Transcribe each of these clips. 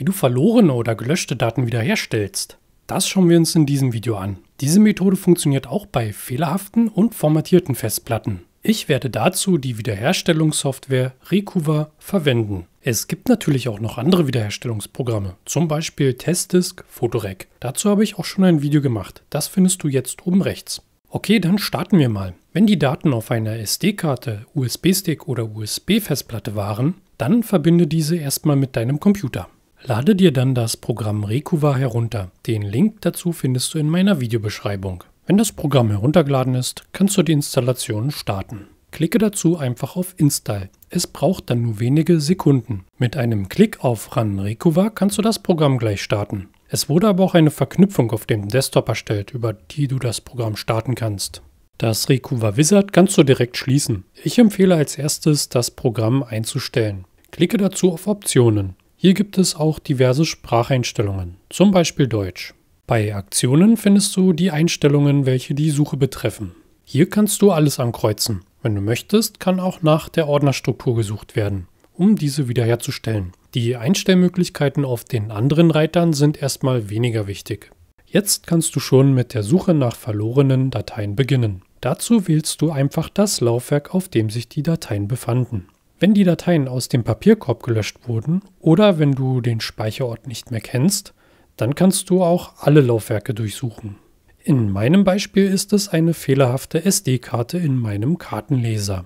Wie du verlorene oder gelöschte Daten wiederherstellst, das schauen wir uns in diesem Video an. Diese Methode funktioniert auch bei fehlerhaften und formatierten Festplatten. Ich werde dazu die Wiederherstellungssoftware Recover verwenden. Es gibt natürlich auch noch andere Wiederherstellungsprogramme, zum Beispiel Testdisk, Photorec. Dazu habe ich auch schon ein Video gemacht. Das findest du jetzt oben rechts. Okay, dann starten wir mal. Wenn die Daten auf einer SD-Karte, USB-Stick oder USB-Festplatte waren, dann verbinde diese erstmal mit deinem Computer. Lade dir dann das Programm Recuva herunter. Den Link dazu findest du in meiner Videobeschreibung. Wenn das Programm heruntergeladen ist, kannst du die Installation starten. Klicke dazu einfach auf Install. Es braucht dann nur wenige Sekunden. Mit einem Klick auf Run Recuva kannst du das Programm gleich starten. Es wurde aber auch eine Verknüpfung auf dem Desktop erstellt, über die du das Programm starten kannst. Das Recuva Wizard kannst du direkt schließen. Ich empfehle als erstes, das Programm einzustellen. Klicke dazu auf Optionen. Hier gibt es auch diverse Spracheinstellungen, zum Beispiel Deutsch. Bei Aktionen findest du die Einstellungen, welche die Suche betreffen. Hier kannst du alles ankreuzen. Wenn du möchtest, kann auch nach der Ordnerstruktur gesucht werden, um diese wiederherzustellen. Die Einstellmöglichkeiten auf den anderen Reitern sind erstmal weniger wichtig. Jetzt kannst du schon mit der Suche nach verlorenen Dateien beginnen. Dazu wählst du einfach das Laufwerk, auf dem sich die Dateien befanden. Wenn die Dateien aus dem Papierkorb gelöscht wurden oder wenn du den Speicherort nicht mehr kennst, dann kannst du auch alle Laufwerke durchsuchen. In meinem Beispiel ist es eine fehlerhafte SD-Karte in meinem Kartenleser.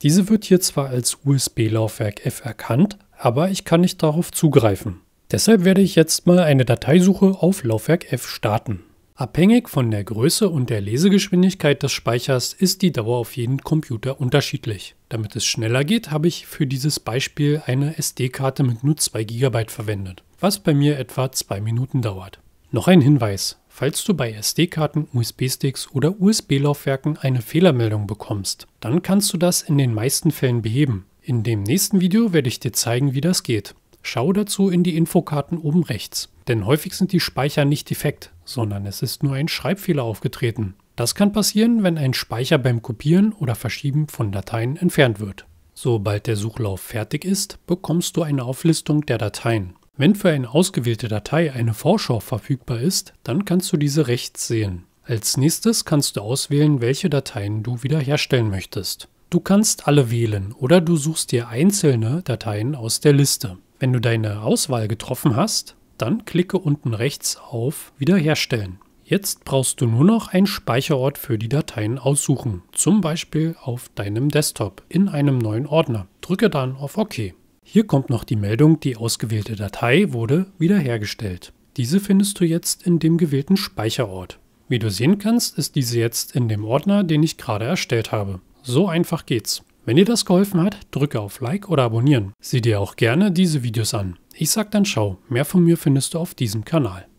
Diese wird hier zwar als USB-Laufwerk F erkannt, aber ich kann nicht darauf zugreifen. Deshalb werde ich jetzt mal eine Dateisuche auf Laufwerk F starten. Abhängig von der Größe und der Lesegeschwindigkeit des Speichers ist die Dauer auf jeden Computer unterschiedlich. Damit es schneller geht, habe ich für dieses Beispiel eine SD-Karte mit nur 2 GB verwendet, was bei mir etwa 2 Minuten dauert. Noch ein Hinweis, falls du bei SD-Karten, USB-Sticks oder USB-Laufwerken eine Fehlermeldung bekommst, dann kannst du das in den meisten Fällen beheben. In dem nächsten Video werde ich dir zeigen, wie das geht. Schau dazu in die Infokarten oben rechts. Denn häufig sind die Speicher nicht defekt, sondern es ist nur ein Schreibfehler aufgetreten. Das kann passieren, wenn ein Speicher beim Kopieren oder Verschieben von Dateien entfernt wird. Sobald der Suchlauf fertig ist, bekommst du eine Auflistung der Dateien. Wenn für eine ausgewählte Datei eine Vorschau verfügbar ist, dann kannst du diese rechts sehen. Als nächstes kannst du auswählen, welche Dateien du wiederherstellen möchtest. Du kannst alle wählen oder du suchst dir einzelne Dateien aus der Liste. Wenn du deine Auswahl getroffen hast, dann klicke unten rechts auf Wiederherstellen. Jetzt brauchst du nur noch einen Speicherort für die Dateien aussuchen, zum Beispiel auf deinem Desktop in einem neuen Ordner. Drücke dann auf OK. Hier kommt noch die Meldung, die ausgewählte Datei wurde wiederhergestellt. Diese findest du jetzt in dem gewählten Speicherort. Wie du sehen kannst, ist diese jetzt in dem Ordner, den ich gerade erstellt habe. So einfach geht's. Wenn dir das geholfen hat, drücke auf Like oder Abonnieren. Sieh dir auch gerne diese Videos an. Ich sag dann schau, mehr von mir findest du auf diesem Kanal.